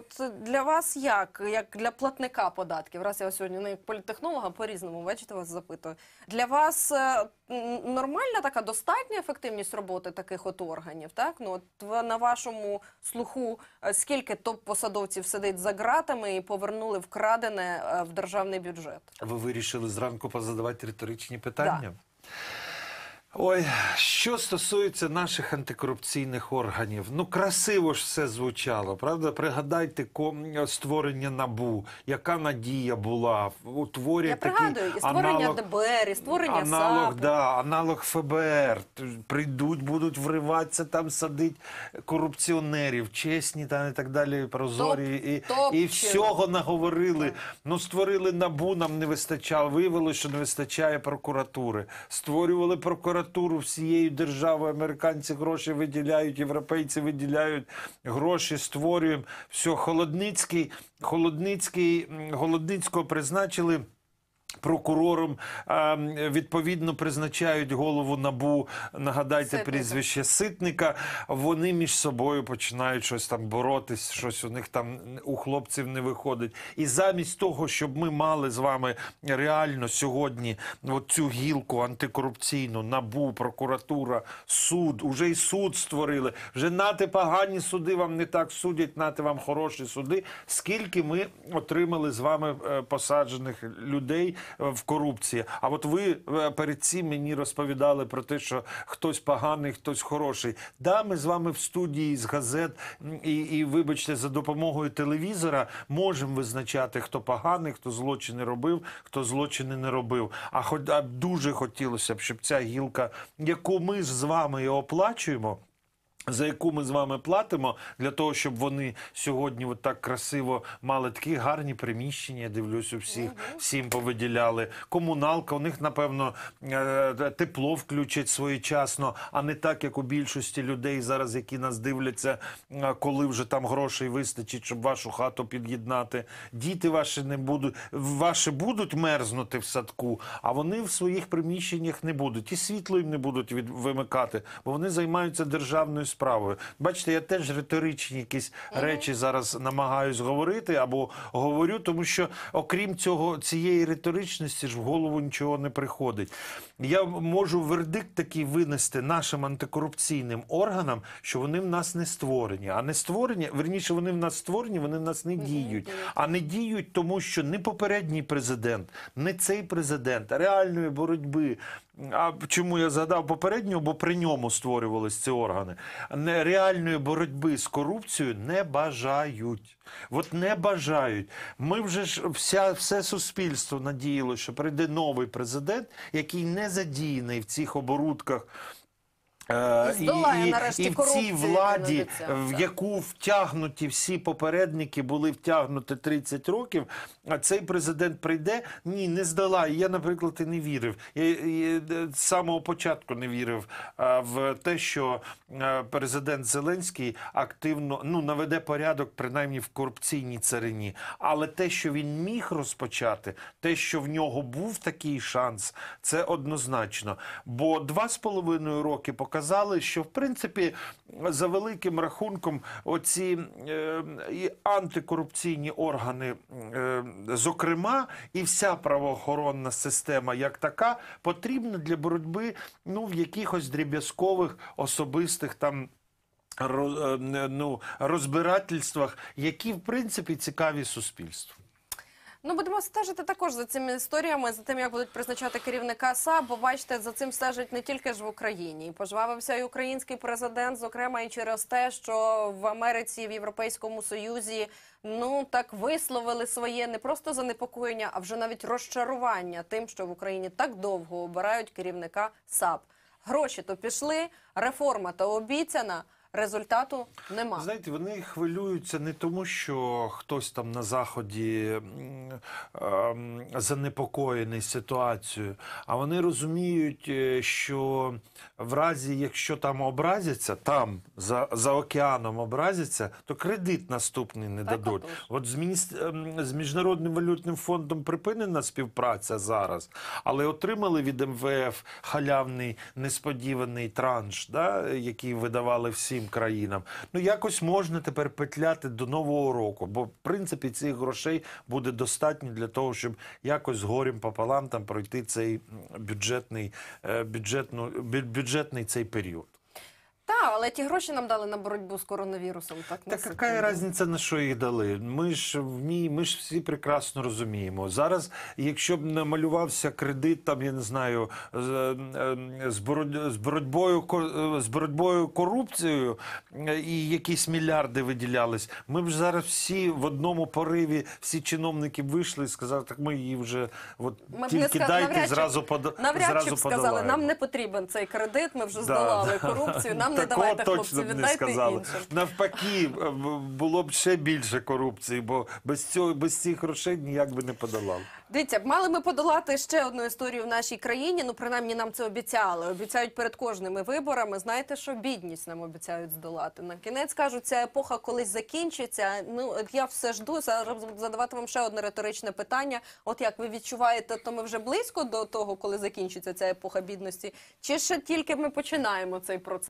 от для вас як? Як для платника податків? Раз я сьогодні не як політтехнолога, по-різному, бачите, вас запитую. Для вас е, нормальна така достатня ефективність роботи таких от органів? Так? Ну, от На вашому слуху, е, скільки топ-посадовців сидить за ґратами і повернули вкрадене е, в державний бюджет? Ви вирішили зранку позадавати риторичні питання? Да. Ой, що стосується наших антикорупційних органів, ну красиво ж все звучало, правда? Пригадайте створення набу, яка надія була утворює Я пригадую, і створення аналог, ДБР, і створення аналог, САПу. да, аналог ФБР. Прийдуть, будуть вриватися там, садить корупціонерів, чесні там і так далі. Прозорі топ, і топ, і всього чи... наговорили. Так. Ну створили набу, нам не вистачало. Виявилося, що не вистачає прокуратури. Створювали прокуратуру диктатуру всією державою Американці гроші виділяють, європейці виділяють гроші, створюємо все. Холодницький, Холодницький, Холодницького призначили. Прокурором відповідно призначають голову набу. Нагадайте Ситника. прізвище ситника. Вони між собою починають щось там боротись. Щось у них там у хлопців не виходить. І замість того, щоб ми мали з вами реально сьогодні цю гілку антикорупційну набу, прокуратура, суд уже й суд створили. Вже нати погані суди вам не так судять, нати вам хороші суди. Скільки ми отримали з вами е, посаджених людей? Е, в корупції. А от ви е, перед цим мені розповідали про те, що хтось поганий, хтось хороший. Да, ми з вами в студії з газет і, і вибачте, за допомогою телевізора можемо визначати, хто поганий, хто злочини робив, хто злочини не робив. А хоч дуже хотілося б, щоб ця гілка, яку ми з вами оплачуємо. За яку ми з вами платимо для того, щоб вони сьогодні от так красиво мали такі гарні приміщення? я Дивлюсь, у всіх всім повиділяли. Комуналка у них напевно е, е, тепло включать своєчасно, а не так, як у більшості людей зараз, які нас дивляться, е, коли вже там грошей вистачить, щоб вашу хату під'єднати. Діти ваші не будуть ваші будуть мерзнути в садку, а вони в своїх приміщеннях не будуть і світло їм не будуть від вимикати, бо вони займаються державною справою справою. Бачите, я теж риторичні якісь речі зараз намагаюсь говорити або говорю, тому що окрім цього цієї риторичності ж в голову нічого не приходить. Я можу вердикт такий винести нашим антикорупційним органам, що вони в нас не створені, а не створені, верніше вони в нас створені, вони в нас не діють, а не діють, тому що не попередній президент, не цей президент реальної боротьби а чому я згадав попереднього, бо при ньому створювались ці органи. Реальної боротьби з корупцією не бажають. От не бажають. Ми вже ж вся, все суспільство надіяло, що прийде новий президент, який не задіяний в цих оборудках Е, здолає, і, і, і в цій владі, в яку втягнуті всі попередники були втягнуті 30 років. А цей президент прийде ні, не здала. Я, наприклад, і не вірив. Я, я е, з самого початку не вірив е, в те, що президент Зеленський активно ну наведе порядок, принаймні в корупційній царині. Але те, що він міг розпочати, те, що в нього був такий шанс, це однозначно. Бо два з половиною роки показали, показали, що в принципі за великим рахунком оці е, і антикорупційні органи, е, зокрема, і вся правоохоронна система, як така, потрібна для боротьби ну в якихось дріб'язкових особистих там е, ну, розбирательствах, які в принципі цікаві суспільству. Ну, будемо стежити також за цими історіями, за тим, як будуть призначати керівника САП. Бо бачите, за цим стежить не тільки ж в Україні. І Пожвавився і український президент, зокрема і через те, що в Америці, в Європейському Союзі, ну так висловили своє не просто занепокоєння, а вже навіть розчарування тим, що в Україні так довго обирають керівника САП. Гроші то пішли, реформа то обіцяна результату немає. Знаєте, вони хвилюються не тому, що хтось там на заході ем, занепокоєний ситуацією, а вони розуміють, е, що в разі, якщо там образяться, там за за океаном образяться, то кредит наступний не так, дадуть. Отож. От з міністр... Ем, з міжнародним валютним фондом припинена співпраця зараз, але отримали від МВФ халявний несподіваний транш, да, який видавали всі всім країнам. Ну якось можна тепер петляти до нового року, бо в принципі цих грошей буде достатньо для того, щоб якось з горем пополам там пройти цей бюджетний е, бюджетну бюджетний цей період. Та, але ті гроші нам дали на боротьбу з коронавірусом. Так Так яка різниця, на що їх дали? Ми ж вмі... ми ж всі прекрасно розуміємо. Зараз, якщо б намалювався кредит, там я не знаю, з, ем, з, бороть... з боротьбою з боротьбою корупцією е, і якісь мільярди виділялись. Ми б зараз всі в одному пориві, всі чиновники вийшли і сказали, так ми її вже от ми тільки сказ... дайте навряд зразу пода навряд зразу сказали. Подаваємо. Нам не потрібен цей кредит. Ми вже здолали да, корупцію. Нам такого давайте, точно хлопці, б не сказали. Навпаки, було б ще більше корупції, бо без цього без цих грошей ніяк би не подолав. Дивіться, мали ми подолати ще одну історію в нашій країні. Ну принаймні нам це обіцяли. Обіцяють перед кожними виборами. Знаєте, що бідність нам обіцяють здолати. На кінець кажуть, ця епоха колись закінчиться. Ну я все жду зараз задавати вам ще одне риторичне питання. От як ви відчуваєте, то ми вже близько до того, коли закінчиться ця епоха бідності, чи ще тільки ми починаємо цей процес?